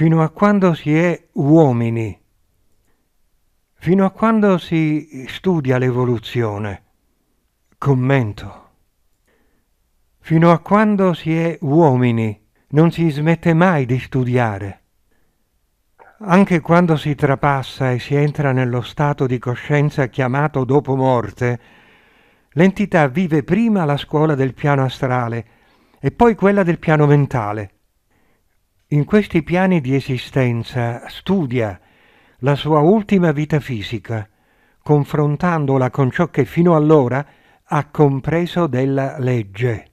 fino a quando si è uomini, fino a quando si studia l'evoluzione. Commento. Fino a quando si è uomini non si smette mai di studiare. Anche quando si trapassa e si entra nello stato di coscienza chiamato dopo morte, l'entità vive prima la scuola del piano astrale e poi quella del piano mentale in questi piani di esistenza studia la sua ultima vita fisica, confrontandola con ciò che fino allora ha compreso della legge.